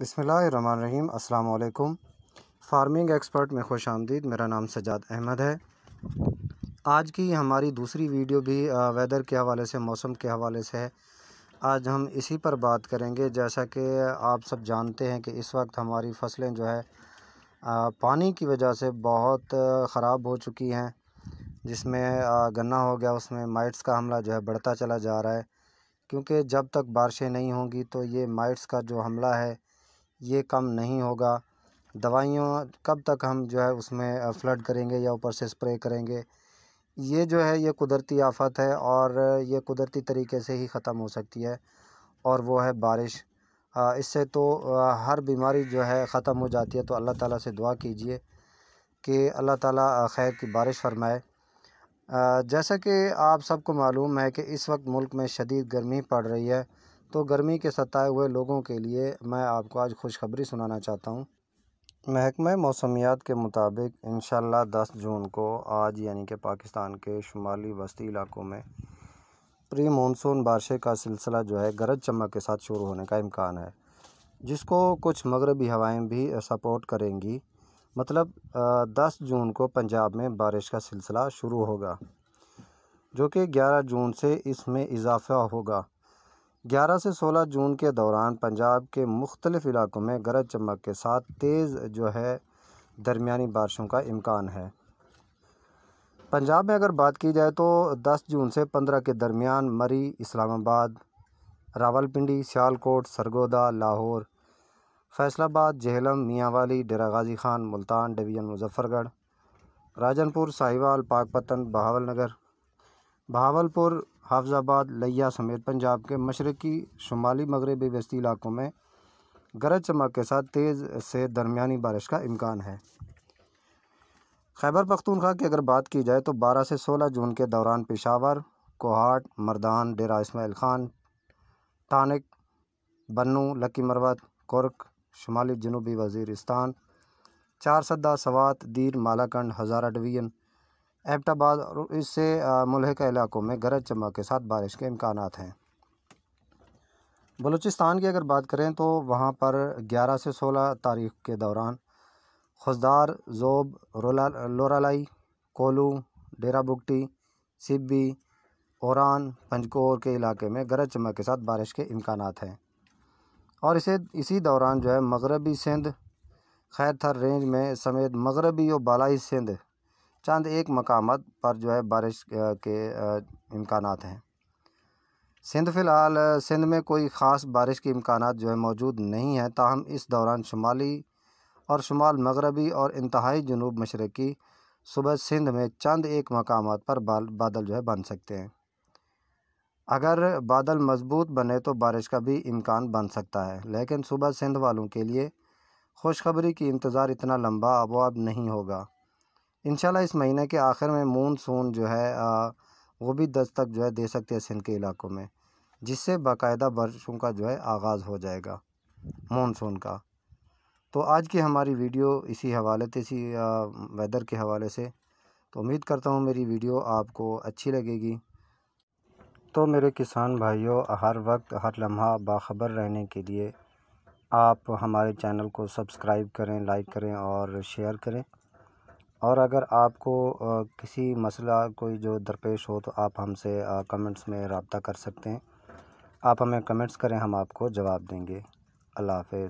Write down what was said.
बसमीम अल्लाम farming expert में खुश आमदीद मेरा नाम सजाद अहमद है आज की हमारी दूसरी वीडियो भी वेदर के हवाले से मौसम के हवाले से है आज हम इसी पर बात करेंगे जैसा कि आप सब जानते हैं कि इस वक्त हमारी फसलें जो है पानी की वजह से बहुत ख़राब हो चुकी हैं जिसमें गन्ना हो गया उसमें माइट्स का हमला जो है बढ़ता चला जा रहा है क्योंकि जब तक बारिशें नहीं होंगी तो ये माइट्स का जो हमला है ये कम नहीं होगा दवाइयों कब तक हम जो है उसमें फ्लड करेंगे या ऊपर से स्प्रे करेंगे ये जो है ये कुदरती आफत है और ये कुदरती तरीके से ही ख़त्म हो सकती है और वो है बारिश इससे तो हर बीमारी जो है ख़त्म हो जाती है तो अल्लाह ताला से दुआ कीजिए कि अल्लाह ताला खैर की बारिश फरमाए जैसा कि आप सबको मालूम है कि इस वक्त मुल्क में शदीद गर्मी पड़ रही है तो गर्मी के सताए हुए लोगों के लिए मैं आपको आज खुशखबरी सुनाना चाहता हूँ महकमा मौसमियात के मुताबिक इन दस जून को आज यानी कि पाकिस्तान के शुमाली वस्ती इलाकों में प्री मानसून बारिश का सिलसिला जो है गरज चमक के साथ शुरू होने का इम्कान है जिसको कुछ मगरबी हवाएं भी सपोर्ट करेंगी मतलब दस जून को पंजाब में बारिश का सिलसिला शुरू होगा जो कि ग्यारह जून से इसमें इजाफ़ा होगा ग्यारह से सोलह जून के दौरान पंजाब के मुख्तलिफ़ इलाकों में गरज चमक के साथ तेज़ जो है दरमियानी बारिशों का इम्कान है पंजाब में अगर बात की जाए तो 10 जून से 15 के दरमियान मरी इस्लामाबाद रावलपिंडी सियालकोट सरगोदा लाहौर फैसलाबाद जहलम मियांवाली डेरा गाजी खान मुल्तान डिवीज़न मुजफ्फरगढ़ राजनपुर साहिवाल पाकपतन बहावल नगर बहावलपुर हाफजाबाद लिया समेत पंजाब के मशरकी शुमाली मगरबी वस्ती इलाकों में गरज चमक के साथ तेज़ से दरमियानी बारिश का इम्कान है खैबर पख्तूनख्वा की अगर बात की जाए तो 12 से 16 जून के दौरान पेशावर कोहाट मर्दान डेरा इसमाइल खान टानिक बन्नू लकी मरवत कुर्क शुमाली जनूबी वजीरस्तान चार सद्दा सवात दीर मालाकंड हज़ारा डिवीजन एबटाबाद और इससे के इलाकों में गरज चमक के साथ बारिश के इम्कान हैं बलूचिस्तान की अगर बात करें तो वहाँ पर 11 से 16 तारीख के दौरान खुशदार जोब लोरालाई कोलू डेरा बुगटी सिब्बी औरान पंजकोर के इलाके में गरज चमक के साथ बारिश के इम्कान हैं और इसे इसी दौरान जो है मगरबी सिंध खैर थर रेंज में समेत मगरबी और बालाई सिंध चंद एक मकाम पर जो है बारिश के इम्कान हैं सिंध फ़िलहाल सिंध में कोई ख़ास बारिश के इम्कान जो है मौजूद नहीं हैं ताहम इस दौरान शुमाली और शुमाल मगरबी और इंतहाई जनूब मशरक़ी सुबह सिंध में चंद एक मकाम पर बादल जो है बन सकते हैं अगर बादल मजबूत बने तो बारिश का भी इम्कान बन सकता है लेकिन सुबह सिंध वालों के लिए खुशखबरी की इंतज़ार इतना लंबा अब नहीं होगा इन इस महीने के आखिर में मानसून जो है वो भी दस तक जो है दे सकते हैं सिंध के इलाकों में जिससे बाकायदा बारिशों का जो है आगाज़ हो जाएगा मानसून का तो आज की हमारी वीडियो इसी हवाले इसी वेदर के हवाले से तो उम्मीद करता हूँ मेरी वीडियो आपको अच्छी लगेगी तो मेरे किसान भाइयों हर वक्त हर लम्हा बाखबर रहने के लिए आप हमारे चैनल को सब्सक्राइब करें लाइक करें और शेयर करें और अगर आपको किसी मसला कोई जो दरपेश हो तो आप हमसे कमेंट्स में रबता कर सकते हैं आप हमें कमेंट्स करें हम आपको जवाब देंगे अल्लाह हाफ़िज़